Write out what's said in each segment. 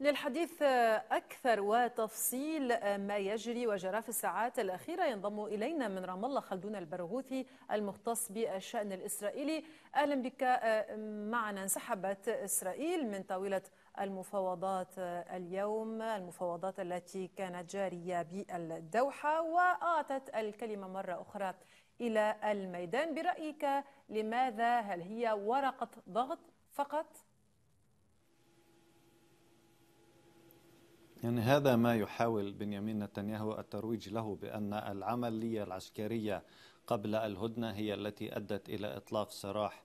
للحديث أكثر وتفصيل ما يجري وجرى في الساعات الأخيرة ينضم إلينا من رام الله خلدون البرغوثي المختص بالشأن الإسرائيلي أهلا بك معنا انسحبت إسرائيل من طاولة المفاوضات اليوم المفاوضات التي كانت جارية بالدوحة وأعطت الكلمة مرة أخرى إلى الميدان برأيك لماذا هل هي ورقة ضغط فقط؟ يعني هذا ما يحاول بنيامين نتنياهو الترويج له بأن العملية العسكرية قبل الهدنة هي التي أدت إلى إطلاق سراح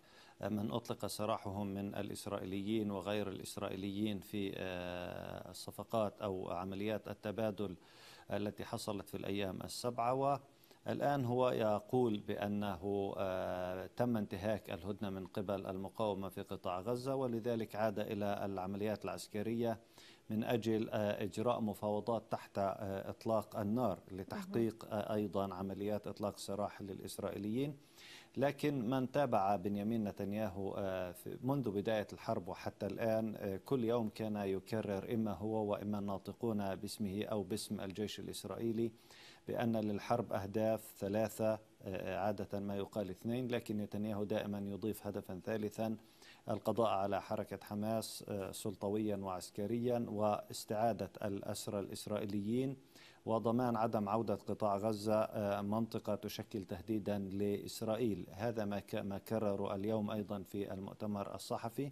من أطلق سراحهم من الإسرائيليين وغير الإسرائيليين في آه، الصفقات أو عمليات التبادل التي حصلت في الأيام السبعة الآن هو يقول بأنه آه، تم انتهاك الهدنة من قبل المقاومة في قطاع غزة ولذلك عاد إلى العمليات العسكرية من أجل آه، إجراء مفاوضات تحت آه، إطلاق النار لتحقيق آه، أيضا عمليات إطلاق سراح للإسرائيليين لكن من تابع بنيامين نتنياهو منذ بداية الحرب وحتى الآن كل يوم كان يكرر إما هو وإما الناطقون باسمه أو باسم الجيش الإسرائيلي بأن للحرب أهداف ثلاثة عادة ما يقال اثنين لكن نتنياهو دائما يضيف هدفا ثالثا القضاء على حركة حماس آه، سلطويا وعسكريا واستعادة الأسرى الإسرائيليين وضمان عدم عودة قطاع غزة آه، منطقة تشكل تهديدا لإسرائيل هذا ما كرروا اليوم أيضا في المؤتمر الصحفي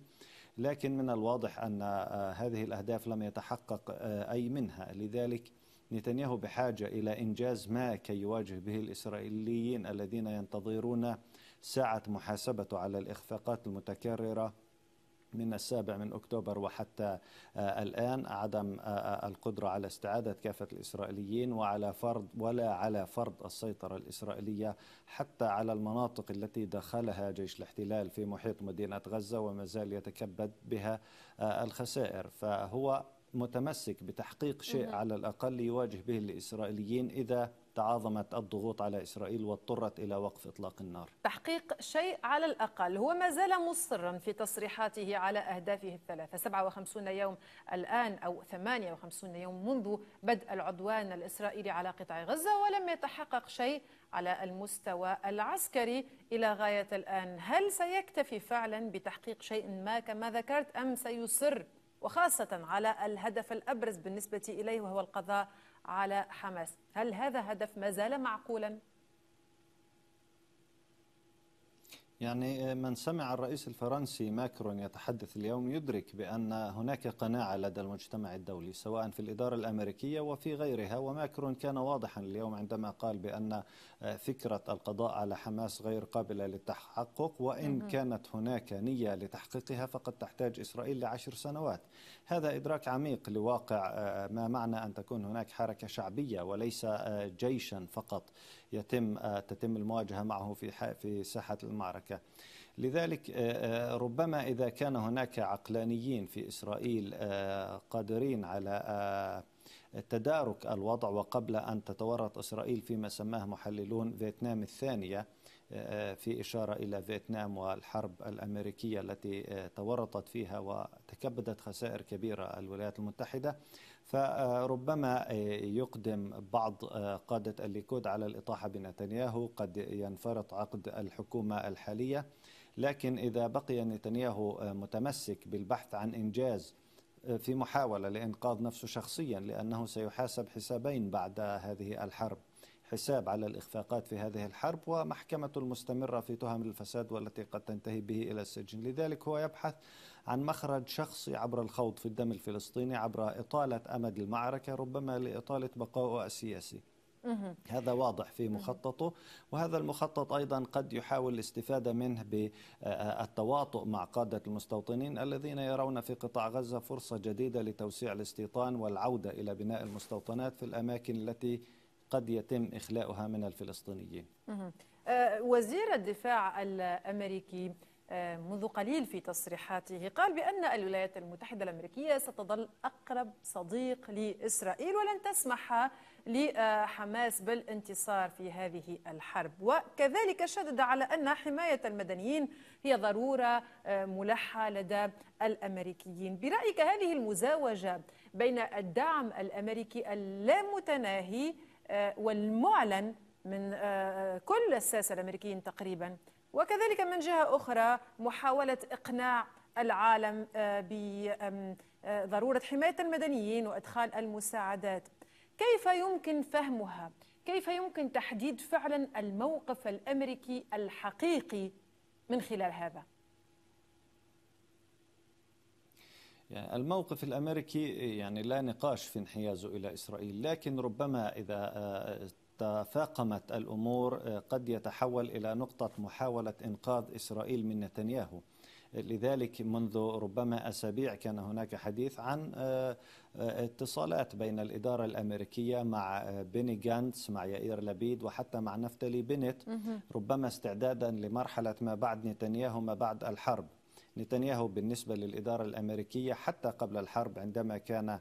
لكن من الواضح أن آه، هذه الأهداف لم يتحقق أي منها لذلك نتنياهو بحاجة إلى إنجاز ما كي يواجه به الإسرائيليين الذين ينتظرون ساعت محاسبته على الإخفاقات المتكررة من السابع من أكتوبر وحتى آه، الآن عدم آه، آه، القدرة على استعادة كافة الإسرائيليين وعلى فرض ولا على فرض السيطرة الإسرائيلية حتى على المناطق التي دخلها جيش الاحتلال في محيط مدينة غزة وما زال يتكبد بها الخسائر فهو متمسك بتحقيق شيء على الأقل يواجه به الإسرائيليين إذا تعاظمت الضغوط على إسرائيل واضطرت إلى وقف إطلاق النار تحقيق شيء على الأقل هو ما زال مصرا في تصريحاته على أهدافه الثلاثة 57 يوم الآن أو 58 يوم منذ بدء العدوان الإسرائيلي على قطاع غزة ولم يتحقق شيء على المستوى العسكري إلى غاية الآن هل سيكتفي فعلا بتحقيق شيء ما كما ذكرت أم سيصر وخاصة على الهدف الأبرز بالنسبة إليه وهو القضاء على حماس هل هذا هدف ما زال معقولا؟ يعني آه، من سمع الرئيس الفرنسي ماكرون يتحدث اليوم يدرك بأن هناك قناعة لدى المجتمع الدولي سواء في الإدارة الأمريكية وفي غيرها وماكرون كان واضحا اليوم عندما قال بأن آه، فكرة القضاء على حماس غير قابلة للتحقق وإن كانت هناك نية لتحقيقها فقد تحتاج إسرائيل لعشر سنوات هذا إدراك عميق لواقع آه، ما معنى أن تكون هناك حركة شعبية وليس جيشا فقط يتم آه، تتم المواجهه معه في في ساحه المعركه. لذلك آه، آه، ربما اذا كان هناك عقلانيين في اسرائيل قادرين على تدارك الوضع وقبل ان تتورط اسرائيل فيما سماه محللون فيتنام الثانيه في إشارة إلى فيتنام والحرب الأمريكية التي تورطت فيها وتكبدت خسائر كبيرة الولايات المتحدة فربما آه، يقدم بعض آه، قادة الليكود على الإطاحة بنتنياهو قد ينفرط عقد الحكومة الحالية لكن إذا بقي نتنياهو آه، متمسك بالبحث عن إنجاز في محاولة لإنقاذ نفسه شخصيا لأنه سيحاسب حسابين بعد هذه الحرب حساب على الإخفاقات في هذه الحرب ومحكمة المستمرة في تهم الفساد والتي قد تنتهي به إلى السجن لذلك هو يبحث عن مخرج شخصي عبر الخوض في الدم الفلسطيني عبر إطالة أمد المعركة ربما لإطالة بقائه السياسي هذا واضح في مخططه وهذا المخطط أيضا قد يحاول الاستفادة منه بالتواطؤ مع قادة المستوطنين الذين يرون في قطاع غزة فرصة جديدة لتوسيع الاستيطان والعودة إلى بناء المستوطنات في الأماكن التي قد يتم إخلاؤها من الفلسطينيين آه، وزير الدفاع الأمريكي آه، منذ قليل في تصريحاته قال بأن الولايات المتحدة الأمريكية ستظل أقرب صديق لإسرائيل ولن تسمح لحماس بالانتصار في هذه الحرب وكذلك شدد على أن حماية المدنيين هي ضرورة آه، ملحة لدى الأمريكيين برأيك هذه المزاوجة بين الدعم الأمريكي اللامتناهي آه، والمعلن من آه، آه، كل الساسة الأمريكيين تقريبا وكذلك من جهة أخرى محاولة إقناع العالم بضرورة حماية المدنيين وإدخال المساعدات كيف يمكن فهمها؟ كيف يمكن تحديد فعلا الموقف الأمريكي الحقيقي من خلال هذا؟ يعني الموقف الامريكي يعني لا نقاش في انحيازه الى اسرائيل، لكن ربما اذا آه، تفاقمت الامور آه، قد يتحول الى نقطه محاوله انقاذ اسرائيل من نتنياهو. لذلك منذ ربما اسابيع كان هناك حديث عن آه، اتصالات بين الاداره الامريكيه مع بيني جانتس مع يائير لبيد وحتى مع نفتلي بنت ربما استعدادا لمرحله ما بعد نتنياهو ما بعد الحرب. نتنياهو بالنسبة للإدارة الأمريكية حتى قبل الحرب عندما كان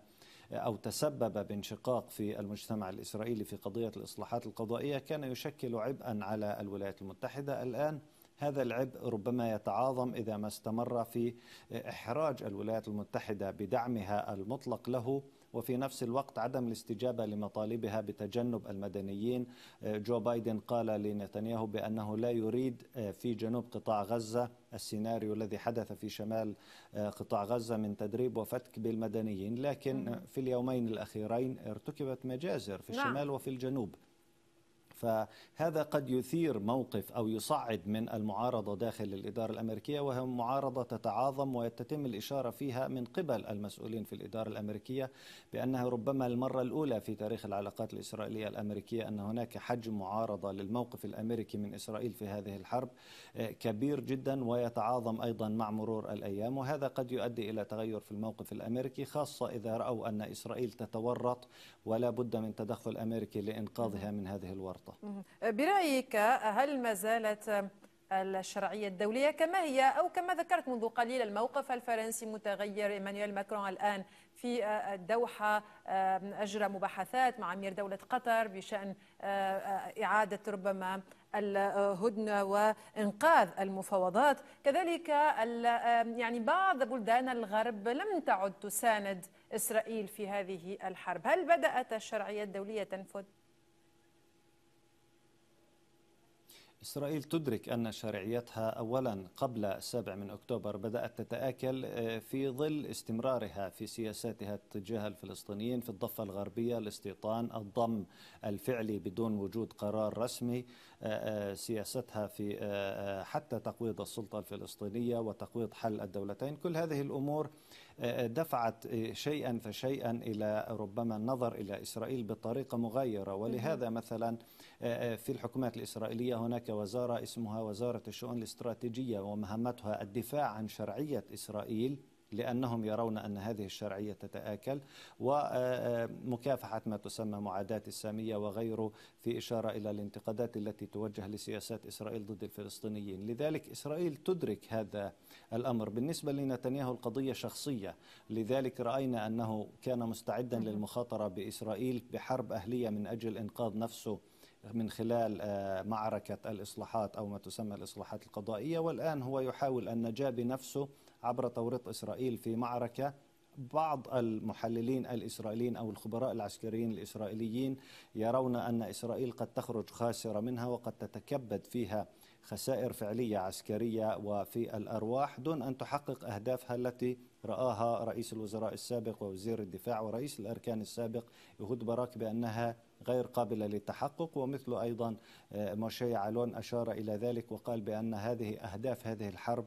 أو تسبب بانشقاق في المجتمع الإسرائيلي في قضية الإصلاحات القضائية كان يشكل عبئا على الولايات المتحدة الآن هذا العبء ربما يتعاظم إذا ما استمر في إحراج الولايات المتحدة بدعمها المطلق له وفي نفس الوقت عدم الاستجابة لمطالبها بتجنب المدنيين آه، جو بايدن قال لنتنياهو بأنه لا يريد آه، في جنوب قطاع غزة السيناريو الذي حدث في شمال آه، قطاع غزة من تدريب وفتك بالمدنيين لكن في اليومين الأخيرين ارتكبت مجازر في نعم. الشمال وفي الجنوب فهذا قد يثير موقف أو يصعد من المعارضة داخل الإدارة الأمريكية وهي معارضة تتعاظم وتتم الإشارة فيها من قبل المسؤولين في الإدارة الأمريكية بأنها ربما المرة الأولى في تاريخ العلاقات الإسرائيلية الأمريكية أن هناك حجم معارضة للموقف الأمريكي من إسرائيل في هذه الحرب آه، كبير جدا ويتعاظم أيضا مع مرور الأيام وهذا قد يؤدي إلى تغير في الموقف الأمريكي خاصة إذا رأوا أن إسرائيل تتورط ولا بد من تدخل أمريكي لإنقاذها من هذه الورطة السلطة برأيك هل ما زالت الشرعية الدولية كما هي أو كما ذكرت منذ قليل الموقف الفرنسي متغير إيمانويل ماكرون الآن في الدوحة أجرى مباحثات مع أمير دولة قطر بشأن إعادة ربما الهدنة وإنقاذ المفاوضات كذلك يعني بعض بلدان الغرب لم تعد تساند إسرائيل في هذه الحرب هل بدأت الشرعية الدولية تنفذ؟ إسرائيل تدرك أن شرعيتها أولا قبل السابع من أكتوبر بدأت تتآكل آه، في ظل استمرارها في سياساتها تجاه الفلسطينيين في الضفة الغربية الاستيطان الضم الفعلي بدون وجود قرار رسمي آه، آه، سياستها في حتى تقويض السلطة الفلسطينية وتقويض حل الدولتين كل هذه الأمور دفعت شيئا فشيئا إلى ربما النظر إلى إسرائيل بطريقة مغايرة ولهذا مثلا آه، آه، في الحكومات الإسرائيلية هناك وزارة اسمها وزارة الشؤون الاستراتيجية ومهمتها الدفاع عن شرعية إسرائيل لأنهم يرون أن هذه الشرعية تتآكل ومكافحة ما تسمى معاداة السامية وغيره في إشارة إلى الانتقادات التي توجه لسياسات إسرائيل ضد الفلسطينيين لذلك إسرائيل تدرك هذا الأمر بالنسبة لنتنياهو القضية شخصية لذلك رأينا أنه كان مستعدا للمخاطرة بإسرائيل بحرب أهلية من أجل إنقاذ نفسه من خلال آه، معركة الإصلاحات أو ما تسمى الإصلاحات القضائية والآن هو يحاول النجاة بنفسه عبر توريط إسرائيل في معركة بعض المحللين الإسرائيليين أو الخبراء العسكريين الإسرائيليين يرون أن إسرائيل قد تخرج خاسرة منها وقد تتكبد فيها خسائر فعلية عسكرية وفي الأرواح دون أن تحقق أهدافها التي رآها رئيس الوزراء السابق ووزير الدفاع ورئيس الأركان السابق يهود باراك بأنها غير قابلة للتحقق ومثل أيضا آه، موشي علون أشار إلى ذلك وقال بأن هذه أهداف هذه الحرب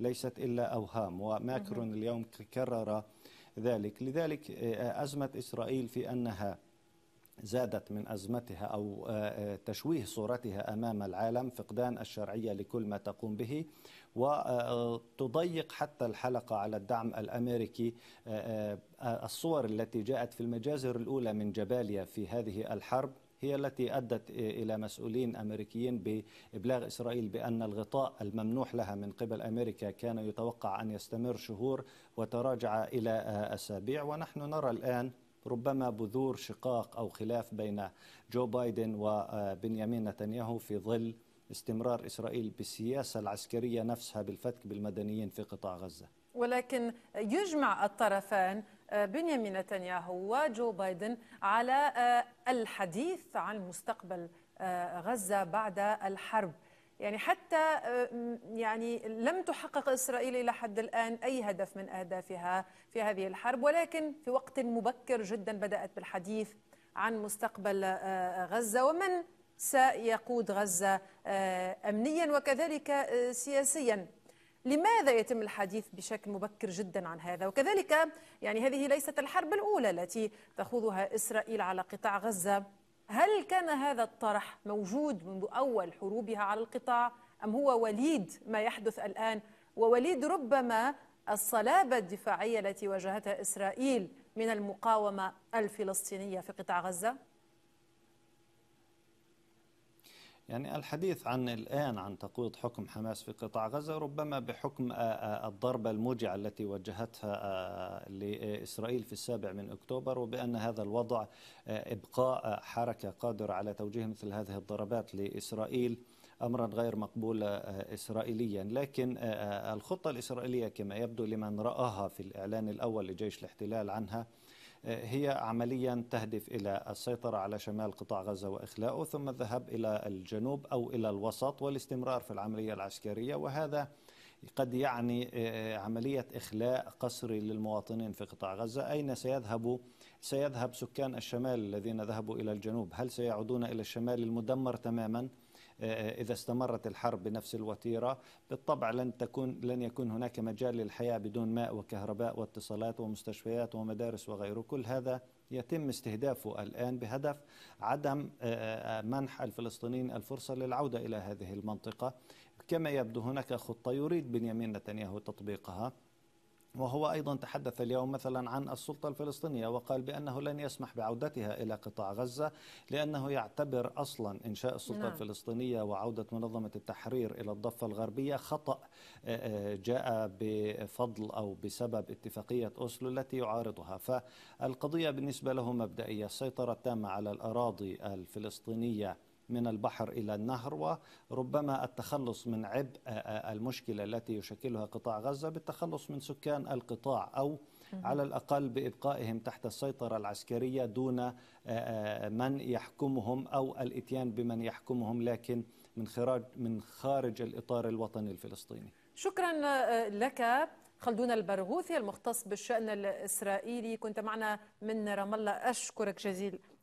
ليست إلا أوهام وماكرون اليوم كرر ذلك لذلك آه، آه، أزمة إسرائيل في أنها زادت من ازمتها او آه، تشويه صورتها امام العالم فقدان الشرعيه لكل ما تقوم به وتضيق حتى الحلقه على الدعم الامريكي الصور التي جاءت في المجازر الاولى من جباليا في هذه الحرب هي التي أدت إلى مسؤولين أمريكيين بإبلاغ إسرائيل بأن الغطاء الممنوح لها من قبل أمريكا كان يتوقع أن يستمر شهور وتراجع إلى أسابيع ونحن نرى الآن ربما بذور شقاق أو خلاف بين جو بايدن وبنيامين نتنياهو في ظل استمرار إسرائيل بالسياسة العسكرية نفسها بالفتك بالمدنيين في قطاع غزة ولكن يجمع الطرفان آه، بنيامين نتنياهو وجو بايدن على آه، الحديث عن مستقبل آه، غزة بعد الحرب يعني حتى يعني لم تحقق إسرائيل إلى حد الآن أي هدف من أهدافها في هذه الحرب ولكن في وقت مبكر جدا بدأت بالحديث عن مستقبل غزة ومن سيقود غزة أمنيا وكذلك سياسيا لماذا يتم الحديث بشكل مبكر جدا عن هذا وكذلك يعني هذه ليست الحرب الأولى التي تخوضها إسرائيل على قطاع غزة هل كان هذا الطرح موجود منذ أول حروبها على القطاع أم هو وليد ما يحدث الآن ووليد ربما الصلابة الدفاعية التي واجهتها إسرائيل من المقاومة الفلسطينية في قطاع غزة؟ يعني الحديث عن الآن عن تقويض حكم حماس في قطاع غزة ربما بحكم آه، آه، الضربة الموجعة التي وجهتها آه، لإسرائيل في السابع من أكتوبر وبأن هذا الوضع إبقاء حركة قادرة على توجيه مثل هذه الضربات لإسرائيل امرا غير مقبول اسرائيليا لكن الخطه الاسرائيليه كما يبدو لمن راها في الاعلان الاول لجيش الاحتلال عنها هي عمليا تهدف إلى السيطرة على شمال قطاع غزة وإخلاؤه ثم الذهاب إلى الجنوب أو إلى الوسط والاستمرار في العملية العسكرية وهذا قد يعني آه، آه، عملية إخلاء قسري للمواطنين في قطاع غزة أين سيذهب سيذهب سكان الشمال الذين ذهبوا إلى الجنوب هل سيعودون إلى الشمال المدمر تماما؟ آه، إذا استمرت الحرب بنفس الوتيرة بالطبع لن تكون لن يكون هناك مجال للحياة بدون ماء وكهرباء واتصالات ومستشفيات ومدارس وغيره كل هذا يتم استهدافه الآن بهدف عدم آه، آه، منح الفلسطينيين الفرصة للعودة إلى هذه المنطقة كما يبدو هناك خطة يريد بنيامين نتنياهو تطبيقها وهو أيضا تحدث اليوم مثلا عن السلطة الفلسطينية وقال بأنه لن يسمح بعودتها إلى قطاع غزة لأنه يعتبر أصلا إنشاء السلطة نعم. الفلسطينية وعودة منظمة التحرير إلى الضفة الغربية خطأ آه، آه، جاء بفضل أو بسبب اتفاقية أوسلو التي يعارضها فالقضية بالنسبة له مبدئية السيطرة التامة على الأراضي الفلسطينية من البحر إلى النهر وربما التخلص من عبء آه، آه، المشكلة التي يشكلها قطاع غزة بالتخلص من سكان القطاع أو على الأقل بإبقائهم تحت السيطرة العسكرية دون آه، من يحكمهم أو الإتيان بمن يحكمهم لكن من خارج من خارج الإطار الوطني الفلسطيني شكرا لك خلدون البرغوثي المختص بالشأن الإسرائيلي كنت معنا من رام الله أشكرك جزيل